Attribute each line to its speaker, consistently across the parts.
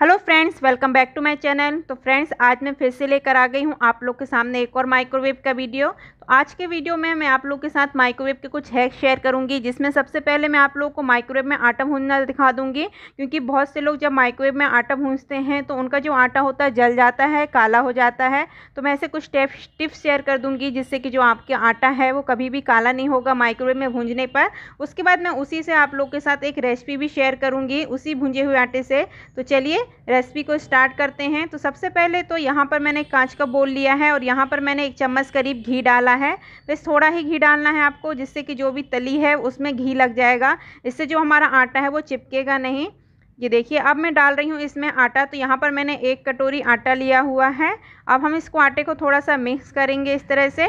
Speaker 1: hello friends welcome back to my channel तो friends आज मैं फिर से लेकर आ गई हूँ आप लोग के सामने एक और माइक्रोवेव का वीडियो तो आज के वीडियो में मैं आप लोग के साथ माइक्रोवेव के कुछ हैक शेयर करूँगी जिसमें सबसे पहले मैं आप लोगों को माइक्रोवेव में आटा भूनना दिखा दूँगी क्योंकि बहुत से लोग जब माइक्रोवेव में आटा भूनते हैं तो उनका जो आटा होता है जल जाता है काला हो जाता है तो मैं ऐसे कुछ टेप्स टिप्स शेयर कर दूँगी जिससे कि जो आपके आटा है वो कभी भी काला नहीं होगा माइक्रोवेव में भूंजने पर उसके बाद मैं उसी से आप लोग के साथ एक रेसिपी भी शेयर करूँगी उसी भूंजे हुए आटे से तो चलिए रेसिपी को स्टार्ट करते हैं तो सबसे पहले तो यहाँ पर मैंने कांच का बोल लिया है और यहाँ पर मैंने एक चम्मच करीब घी डाला है बस तो थोड़ा ही घी डालना है आपको जिससे कि जो भी तली है उसमें घी लग जाएगा इससे जो हमारा आटा है वो चिपकेगा नहीं ये देखिए अब मैं डाल रही हूँ इसमें आटा तो यहाँ पर मैंने एक कटोरी आटा लिया हुआ है अब हम इसको आटे को थोड़ा सा मिक्स करेंगे इस तरह से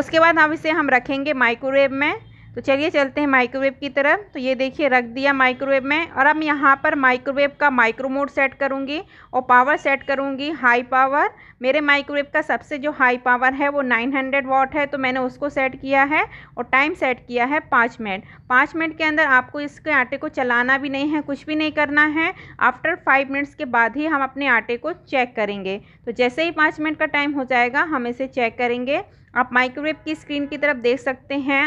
Speaker 1: उसके बाद हम इसे हम रखेंगे माइक्रोवेव में तो चलिए चलते हैं माइक्रोवेव की तरफ तो ये देखिए रख दिया माइक्रोवेव में और अब यहाँ पर माइक्रोवेव का माइक्रो मोड सेट करूँगी और पावर सेट करूँगी हाई पावर मेरे माइक्रोवेव का सबसे जो हाई पावर है वो 900 वॉट है तो मैंने उसको सेट किया है और टाइम सेट किया है पाँच मिनट पाँच मिनट के अंदर आपको इसके आटे को चलाना भी नहीं है कुछ भी नहीं करना है आफ्टर फाइव मिनट्स के बाद ही हम अपने आटे को चेक करेंगे तो जैसे ही पाँच मिनट का टाइम हो जाएगा हम इसे चेक करेंगे आप माइक्रोवेव की स्क्रीन की तरफ देख सकते हैं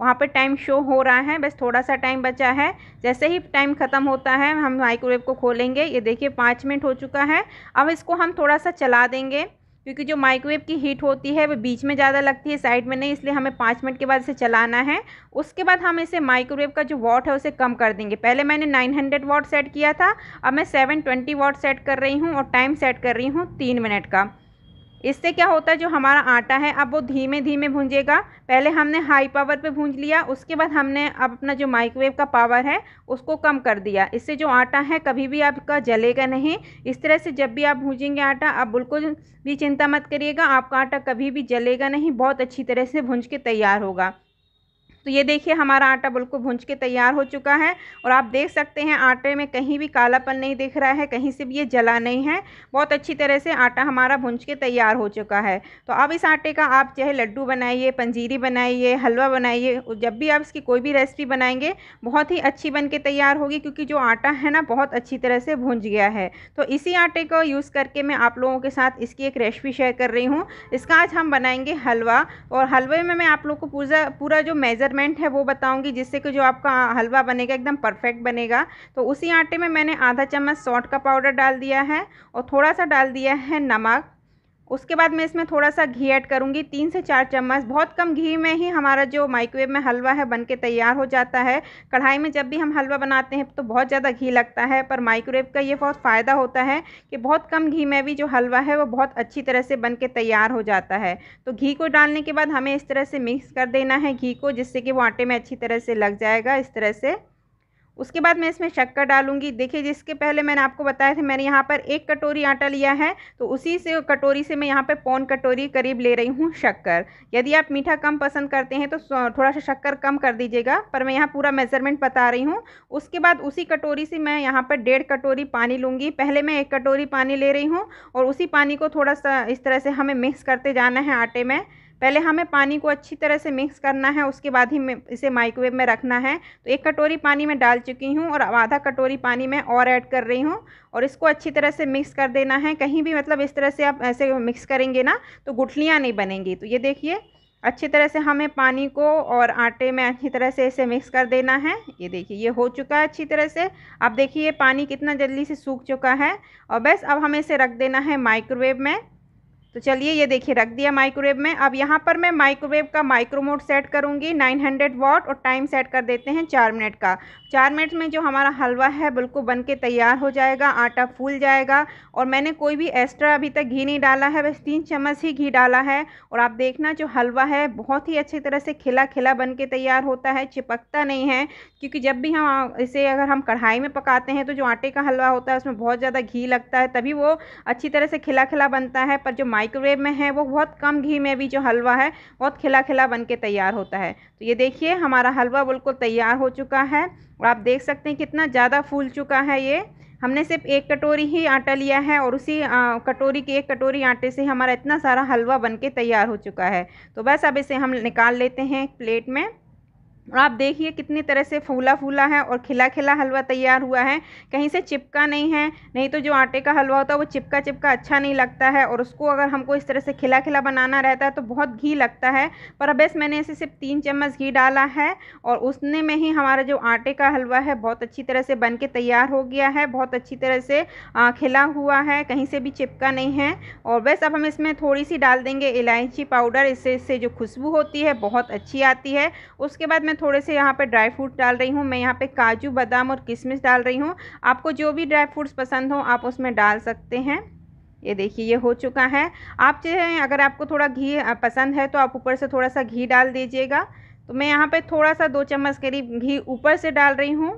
Speaker 1: वहाँ पर टाइम शो हो रहा है बस थोड़ा सा टाइम बचा है जैसे ही टाइम ख़त्म होता है हम माइक्रोवेव को खोलेंगे ये देखिए पाँच मिनट हो चुका है अब इसको हम थोड़ा सा चला देंगे क्योंकि जो माइक्रोवेव की हीट होती है वो बीच में ज़्यादा लगती है साइड में नहीं इसलिए हमें पाँच मिनट के बाद इसे चलाना है उसके बाद हम इसे माइक्रोवेव का जो वॉट है उसे कम कर देंगे पहले मैंने नाइन हंड्रेड वॉट सेट किया था अब मैं सेवन ट्वेंटी वॉट सेट कर रही हूँ और टाइम सेट कर रही हूँ तीन मिनट का इससे क्या होता है जो हमारा आटा है अब वो धीमे धीमे भूंजेगा पहले हमने हाई पावर पे भूंज लिया उसके बाद हमने अब अपना जो माइक्रोवेव का पावर है उसको कम कर दिया इससे जो आटा है कभी भी आपका जलेगा नहीं इस तरह से जब भी आप भूंजेंगे आटा आप बिल्कुल भी चिंता मत करिएगा आपका आटा कभी भी जलेगा नहीं बहुत अच्छी तरह से भूंज के तैयार होगा तो ये देखिए हमारा आटा बिल्कुल भुंज के तैयार हो चुका है और आप देख सकते हैं आटे में कहीं भी कालापन नहीं दिख रहा है कहीं से भी ये जला नहीं है बहुत अच्छी तरह से आटा हमारा भुंज के तैयार हो चुका है तो अब इस आटे का आप चाहे लड्डू बनाइए पंजीरी बनाइए हलवा बनाइए जब भी आप इसकी कोई भी रेसिपी बनाएंगे बहुत ही अच्छी बन के तैयार होगी क्योंकि जो आटा है ना बहुत अच्छी तरह से भूंज गया है तो इसी आटे को यूज़ करके मैं आप लोगों के साथ इसकी एक रेसिपी शेयर कर रही हूँ इसका आज हम बनाएंगे हलवा और हलवे में मैं आप लोग को पूरा पूरा जो मेज़र मेज़रमेंट है वो बताऊंगी जिससे कि जो आपका हलवा बनेगा एकदम परफेक्ट बनेगा तो उसी आटे में मैंने आधा चम्मच सौंठ का पाउडर डाल दिया है और थोड़ा सा डाल दिया है नमक उसके बाद मैं इसमें थोड़ा सा घी ऐड करूँगी तीन से चार चम्मच बहुत कम घी में ही हमारा जो माइक्रोवेव में हलवा है बन के तैयार हो जाता है कढ़ाई में जब भी हम हलवा बनाते हैं तो बहुत ज़्यादा घी लगता है पर माइक्रोवेव का ये बहुत फ़ायदा होता है कि बहुत कम घी में भी जो हलवा है वो बहुत अच्छी तरह से बन के तैयार हो जाता है तो घी को डालने के बाद हमें इस तरह से मिक्स कर देना है घी को जिससे कि वो आटे में अच्छी तरह से लग जाएगा इस तरह से उसके बाद मैं इसमें शक्कर डालूंगी देखिए जिसके पहले मैंने आपको बताया था मैंने यहाँ पर एक कटोरी आटा लिया है तो उसी से कटोरी से मैं यहाँ पर पौन कटोरी करीब ले रही हूँ शक्कर यदि आप मीठा कम पसंद करते हैं तो थोड़ा सा शक्कर कम कर दीजिएगा पर मैं यहाँ पूरा मेजरमेंट बता रही हूँ उसके बाद उसी कटोरी से मैं यहाँ पर डेढ़ कटोरी पानी लूँगी पहले मैं एक कटोरी पानी ले रही हूँ और उसी पानी को थोड़ा सा इस तरह से हमें मिक्स करते जाना है आटे में पहले हमें पानी को अच्छी तरह से मिक्स करना है उसके बाद ही इसे माइक्रोवेव में रखना है तो एक कटोरी पानी में डाल चुकी हूँ और आधा कटोरी पानी में और ऐड कर रही हूँ और इसको अच्छी तरह से मिक्स कर देना है कहीं भी मतलब इस तरह से आप ऐसे मिक्स करेंगे ना तो गुठलियाँ नहीं बनेंगी तो ये देखिए अच्छी तरह से हमें पानी को और आटे में अच्छी तरह से इसे मिक्स कर देना है ये देखिए ये हो चुका है अच्छी तरह से अब देखिए ये पानी कितना जल्दी से सूख चुका है और बस अब हमें इसे रख देना है माइक्रोवेव में तो चलिए ये देखिए रख दिया माइक्रोवेव में अब यहाँ पर मैं माइक्रोवेव का माइक्रो मोड सेट करूँगी 900 वॉट और टाइम सेट कर देते हैं चार मिनट का चार मिनट में जो हमारा हलवा है बिल्कुल बन के तैयार हो जाएगा आटा फूल जाएगा और मैंने कोई भी एक्स्ट्रा अभी तक घी नहीं डाला है बस तीन चम्मच ही घी डाला है और आप देखना जो हलवा है बहुत ही अच्छी तरह से खिला खिला बन के तैयार होता है चिपकता नहीं है क्योंकि जब भी हम इसे अगर हम कढ़ाई में पकाते हैं तो जो आटे का हलवा होता है उसमें बहुत ज़्यादा घी लगता है तभी वो अच्छी तरह से खिला खिला बनता है पर जो माइक्रोवेव में है वो बहुत कम घी में भी जो हलवा है बहुत खिला खिला बन के तैयार होता है तो ये देखिए हमारा हलवा बिल्कुल तैयार हो चुका है और आप देख सकते हैं कितना ज़्यादा फूल चुका है ये हमने सिर्फ एक कटोरी ही आटा लिया है और उसी आ, कटोरी के एक कटोरी आटे से हमारा इतना सारा हलवा बन के तैयार हो चुका है तो बस अब इसे हम निकाल लेते हैं प्लेट में आप देखिए कितनी तरह से फूला फूला है और खिला खिला हलवा तैयार हुआ है कहीं से चिपका नहीं है नहीं तो जो आटे का हलवा होता है वो चिपका चिपका अच्छा नहीं लगता है और उसको अगर हमको इस तरह से खिला खिला बनाना रहता है तो बहुत घी लगता है पर अब बस मैंने इसे सिर्फ तीन चम्मच घी डाला है और उसने में ही हमारा जो आटे का हलवा है बहुत अच्छी तरह से बन के तैयार हो गया है बहुत अच्छी तरह से खिला हुआ है कहीं से भी चिपका नहीं है और बस अब हम इसमें थोड़ी सी डाल देंगे इलायची पाउडर इससे इससे जो खुशबू होती है बहुत अच्छी आती है उसके बाद मैं मैं थोड़े से यहाँ पे ड्राई फ्रूट डाल रही हूँ मैं यहाँ पे काजू बादाम और किशमिश डाल रही हूँ आपको जो भी ड्राई फ्रूट्स पसंद हो आप उसमें डाल सकते हैं ये देखिए ये हो चुका है आप चाहे अगर आपको थोड़ा घी पसंद है तो आप ऊपर से थोड़ा सा घी डाल दीजिएगा तो मैं यहाँ पर थोड़ा सा दो चम्मच करीब घी ऊपर से डाल रही हूँ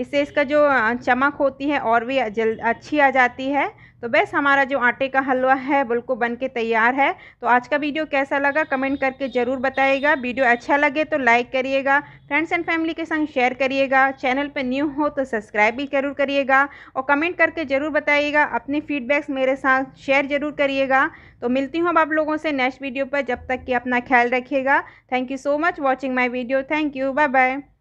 Speaker 1: इससे इसका जो चमक होती है और भी जल अच्छी आ जाती है तो बस हमारा जो आटे का हलवा है बिल्कुल बन के तैयार है तो आज का वीडियो कैसा लगा कमेंट करके ज़रूर बताइएगा वीडियो अच्छा लगे तो लाइक करिएगा फ्रेंड्स एंड फैमिली के संग शेयर करिएगा चैनल पर न्यू हो तो सब्सक्राइब भी ज़रूर करिएगा और कमेंट करके ज़रूर बताइएगा अपने फीडबैक्स मेरे साथ शेयर ज़रूर करिएगा तो मिलती हूँ अब आप लोगों से नेक्स्ट वीडियो पर जब तक कि अपना ख्याल रखिएगा thank you so much watching my video thank you bye bye